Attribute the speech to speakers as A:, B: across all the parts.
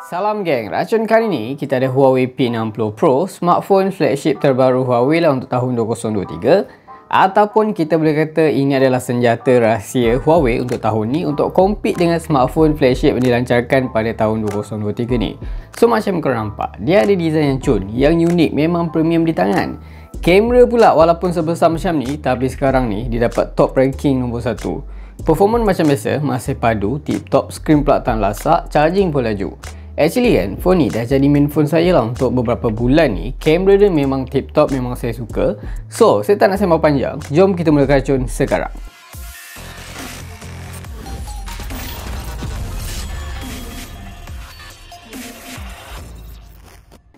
A: Salam geng, racun kali ni kita ada Huawei P60 Pro, smartphone flagship terbaru Huawei lah untuk tahun 2023 ataupun kita boleh kata ini adalah senjata rahsia Huawei untuk tahun ni untuk compete dengan smartphone flagship yang dilancarkan pada tahun 2023 ni So macam korang nampak, dia ada design yang cun, yang unik, memang premium di tangan Kamera pula walaupun sebesar macam ni, tapi sekarang ni dia dapat top ranking nombor 1 Performance macam biasa, masih padu, tip top, skrin pula tan lasak, charging pun laju Actually kan, phone ni dah jadi main phone saya lah untuk beberapa bulan ni. Kamera dia memang tip top, memang saya suka. So, saya tak nak sembang panjang. Jom kita mulakan racun sekarang.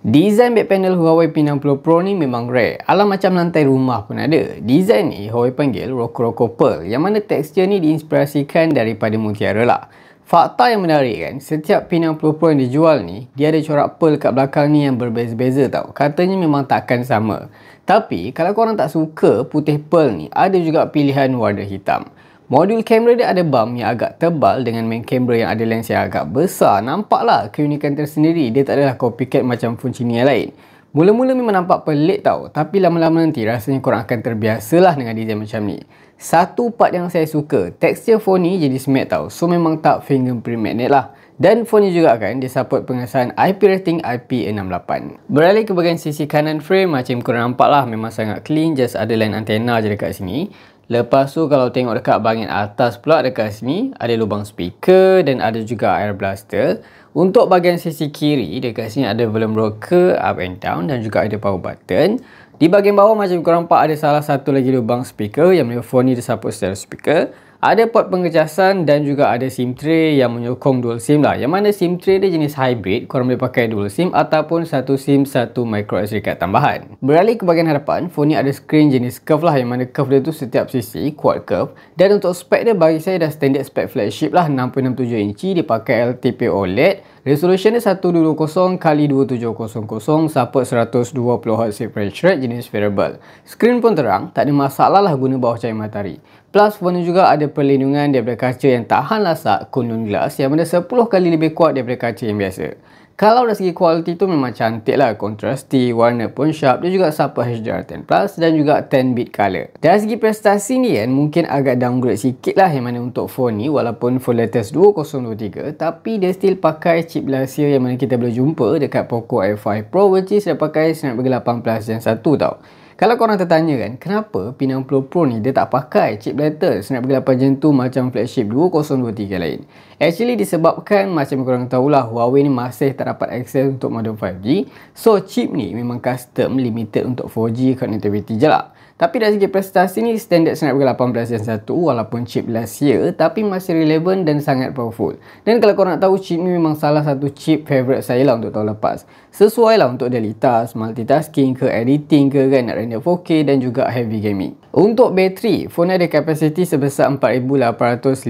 A: Desain back panel Huawei P60 Pro ni memang rare. Alam macam lantai rumah pun ada. Desain ni Huawei panggil Rokoroko Pearl yang mana tekstur ni diinspirasikan daripada mutiara lah. Fakta yang menarik kan, setiap pin 60 pro yang dijual ni, dia ada corak pearl kat belakang ni yang berbeza-beza tau. Katanya memang takkan sama. Tapi, kalau korang tak suka putih pearl ni, ada juga pilihan warna hitam. Modul kamera dia ada bump yang agak tebal dengan main kamera yang ada lens yang agak besar. Nampaklah keunikan tersendiri, dia tak adalah copycat macam fungsi ni yang lain. Mula-mula memang nampak pelik tau, tapi lama-lama nanti rasanya korang akan terbiasalah dengan design macam ni. Satu part yang saya suka, tekstur phone ni jadi smart tau, so memang tak fingerprint magnet lah. Dan phone ni juga kan, dia support pengesahan IP rating IP68. Beralih ke bahagian sisi kanan frame, macam korang nampak lah, memang sangat clean, just ada line antena je dekat sini. Lepas tu kalau tengok dekat bahagian atas pula dekat sini ada lubang speaker dan ada juga air blaster. Untuk bahagian sisi kiri dekat sini ada volume rocker up and down dan juga ada power button. Di bahagian bawah macam korang pak ada salah satu lagi lubang speaker yang menelpon ni dia support stereo speaker ada port pengecasan dan juga ada SIM tray yang menyokong dual SIM lah. Yang mana SIM tray dia jenis hybrid, korang boleh pakai dual SIM ataupun satu SIM satu micro SD card tambahan. Beralih ke bahagian hadapan, phone ni ada screen jenis curve lah yang mana curve dia tu setiap sisi quad curve dan untuk spek dia bagi saya dah standard spek flagship lah 6.67 inci dipakai LTP OLED Resolution dia 120 kali 2700 support 120Hz refresh rate jenis variable. Screen pun terang, tak ada masalah lah guna bawah cahaya matahari. Plus phone juga ada perlindungan daripada kaca yang tahan lasak kundun Glass yang mana 10 kali lebih kuat daripada kaca yang biasa. Kalau dari segi kualiti tu memang cantik lah. Contrasty, warna pun sharp. Dia juga support HDR10+, Plus dan juga 10-bit colour. Dari segi prestasi ni kan, mungkin agak downgrade sikit lah yang mana untuk phone ni. Walaupun phone latest 2023, tapi dia still pakai chip Lazio yang mana kita boleh jumpa dekat Poco i5 Pro which is dia pakai Snapdragon 8 Plus Gen 1 tau. Kalau korang tertanya kan, kenapa P60 Pro ni dia tak pakai chip lateral Snapdragon 8 Gen 2 macam flagship 2023 lain? Actually disebabkan macam korang tahulah Huawei ni masih tak dapat akses untuk model 5G So chip ni memang custom limited untuk 4G connectivity je lah tapi dari segi prestasi ni standard Snapdragon 18 Gen 1 walaupun chip last year tapi masih relevant dan sangat powerful. Dan kalau korang nak tahu chip ni memang salah satu chip favourite saya lah untuk tahun lepas. Sesuai lah untuk delitas, multitasking ke editing ke kan nak kerana 4K dan juga heavy gaming. Untuk bateri, phone ada kapasiti sebesar 4815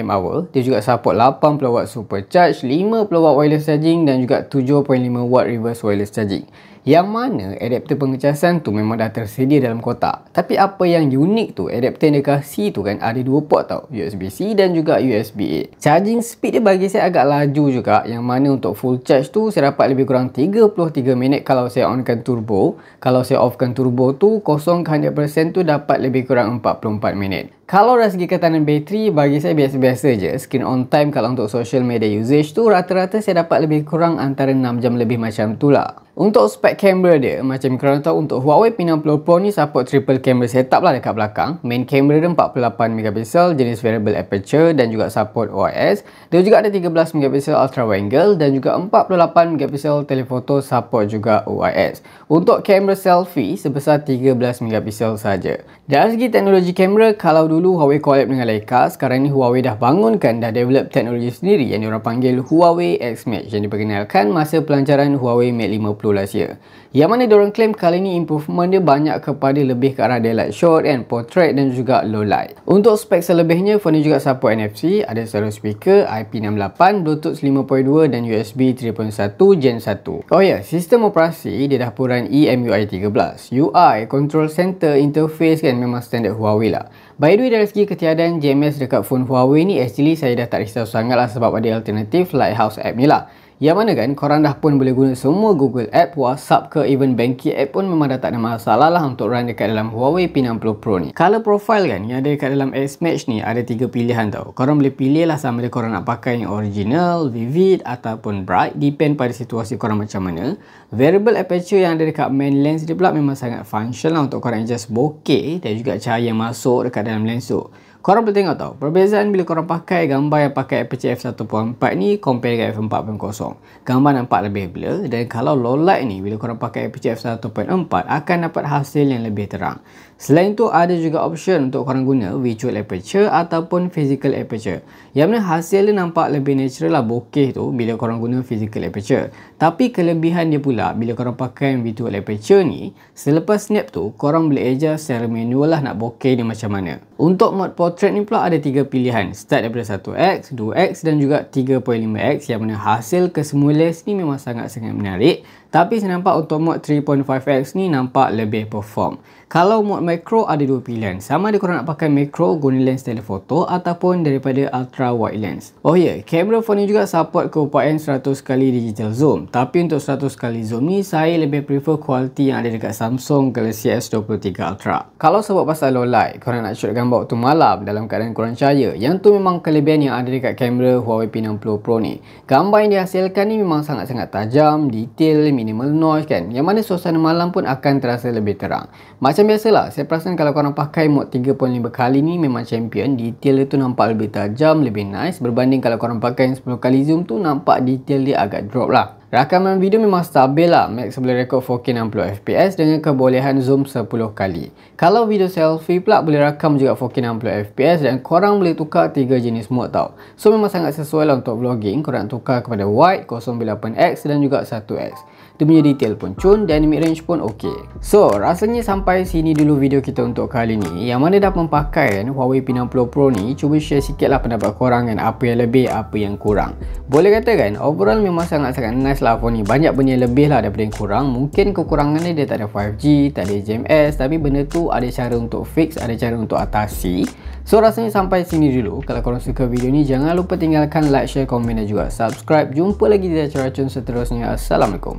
A: mAh. Dia juga support 80W supercharge, 50W wireless charging dan juga 7.5W reverse wireless charging. Yang mana adapter pengecasan tu memang dah tersedia dalam kotak. Tapi apa yang unik tu, adapter yang dia kasih tu kan ada dua port tau. USB-C dan juga USB-A. Charging speed dia bagi saya agak laju juga. Yang mana untuk full charge tu, saya dapat lebih kurang 33 minit kalau saya onkan turbo. Kalau saya offkan turbo tu kosongkan dia persen tu dapat lebih kurang 44 minit. Kalau dari segi ketahanan bateri, bagi saya biasa-biasa je. Skin on time kalau untuk social media usage tu rata-rata saya dapat lebih kurang antara 6 jam lebih macam tu lah. Untuk spek kamera dia, macam korang tahu untuk Huawei P60 Pro ni support triple camera setup lah dekat belakang. Main camera dia 48MP, jenis variable aperture dan juga support OIS. Dia juga ada 13MP ultra wide angle dan juga 48MP telephoto support juga OIS. Untuk kamera selfie, sebesar 13MP saja. Dari segi teknologi kamera, kalau dulu Huawei collab dengan Leica, sekarang ni Huawei dah bangunkan dah develop teknologi sendiri yang diorang panggil Huawei X Mate. yang diperkenalkan masa pelancaran Huawei Mate 50 last year. Yang mana diorang claim kali ni improvement dia banyak kepada lebih ke arah daylight shot and portrait dan juga low light. Untuk spek selebihnya, phone ni juga support NFC, ada stereo speaker, IP68, Bluetooth 5.2 dan USB 3.1 Gen 1. Oh ya, yeah, sistem operasi dia dah puran EMUI 13. UI, Control Center, Interface kan memang standard Huawei lah. By the way, dari segi ketiadaan GMS dekat phone Huawei ni, actually saya dah tak risau sangat lah sebab ada alternatif Lighthouse app ni lah. Yang mana kan korang dah pun boleh guna semua Google App, WhatsApp ke even banking app pun memang dah tak ada masalah lah untuk run dekat dalam Huawei P60 Pro ni. Color profile kan yang ada dekat dalam S-Match ni ada tiga pilihan tau. Korang boleh pilih lah sama ada korang nak pakai yang original, vivid ataupun bright. Depend pada situasi korang macam mana. Variable aperture yang ada dekat main lens dia pula memang sangat function lah untuk korang adjust bokeh dan juga cahaya masuk dekat dalam lens tu korang boleh tengok tau perbezaan bila korang pakai gambar yang pakai aperture 14 ni compare dengan f4.0 gambar nampak lebih blur dan kalau low light ni bila korang pakai aperture 14 akan dapat hasil yang lebih terang Selain itu ada juga option untuk korang guna virtual aperture ataupun physical aperture. Yang mana hasilnya nampak lebih natural lah bokeh tu bila korang guna physical aperture. Tapi kelebihan dia pula bila korang pakai virtual aperture ni, selepas snap tu korang boleh adjust secara manual lah nak bokeh dia macam mana. Untuk mod portrait ni pula ada 3 pilihan. Start daripada 1x, 2x dan juga 3.5x yang mana hasil kesemulis ni memang sangat-sangat menarik. Tapi saya nampak untuk mode 3.5x ni nampak lebih perform kalau mod macro ada dua pilihan sama ada korang nak pakai macro guna lens telephoto ataupun daripada ultra wide lens oh ya yeah, kamera phone ni juga support keupayaan 100 kali digital zoom tapi untuk 100 kali zoom ni saya lebih prefer kualiti yang ada dekat Samsung Galaxy S23 Ultra kalau sebab pasal low light korang nak shoot gambar waktu malam dalam keadaan kurang cahaya yang tu memang kelebihan yang ada dekat kamera Huawei P60 Pro ni gambar yang dihasilkan ni memang sangat-sangat tajam detail minimal noise kan yang mana suasana malam pun akan terasa lebih terang macam macam biasalah, saya perasan kalau korang pakai mod 3.5 kali ni memang champion, detail dia tu nampak lebih tajam, lebih nice berbanding kalau korang pakai yang 10 kali zoom tu nampak detail dia agak drop lah. Rakaman video memang stabil lah, max boleh rekod 4K 60fps dengan kebolehan zoom 10 kali. Kalau video selfie pula boleh rakam juga 4K 60fps dan korang boleh tukar tiga jenis mod tau. So memang sangat sesuai lah untuk vlogging, korang tukar kepada wide, 08X dan juga 1X. Tu punya detail pun cun, dynamic range pun okey. So, rasanya sampai sini dulu video kita untuk kali ni. Yang mana dah mempakai kan, Huawei P60 Pro ni, cuba share lah pendapat korang kan apa yang lebih, apa yang kurang. Boleh kata kan, overall memang sangat-sangat nice lah phone ni. Banyak benda yang lebih lah daripada yang kurang. Mungkin kekurangannya dia tak ada 5G, tak ada jms, tapi benda tu ada cara untuk fix, ada cara untuk atasi. So, rasanya sampai sini dulu. Kalau korang suka video ni, jangan lupa tinggalkan like, share, komen dan juga subscribe. Jumpa lagi di acara cun seterusnya. Assalamualaikum.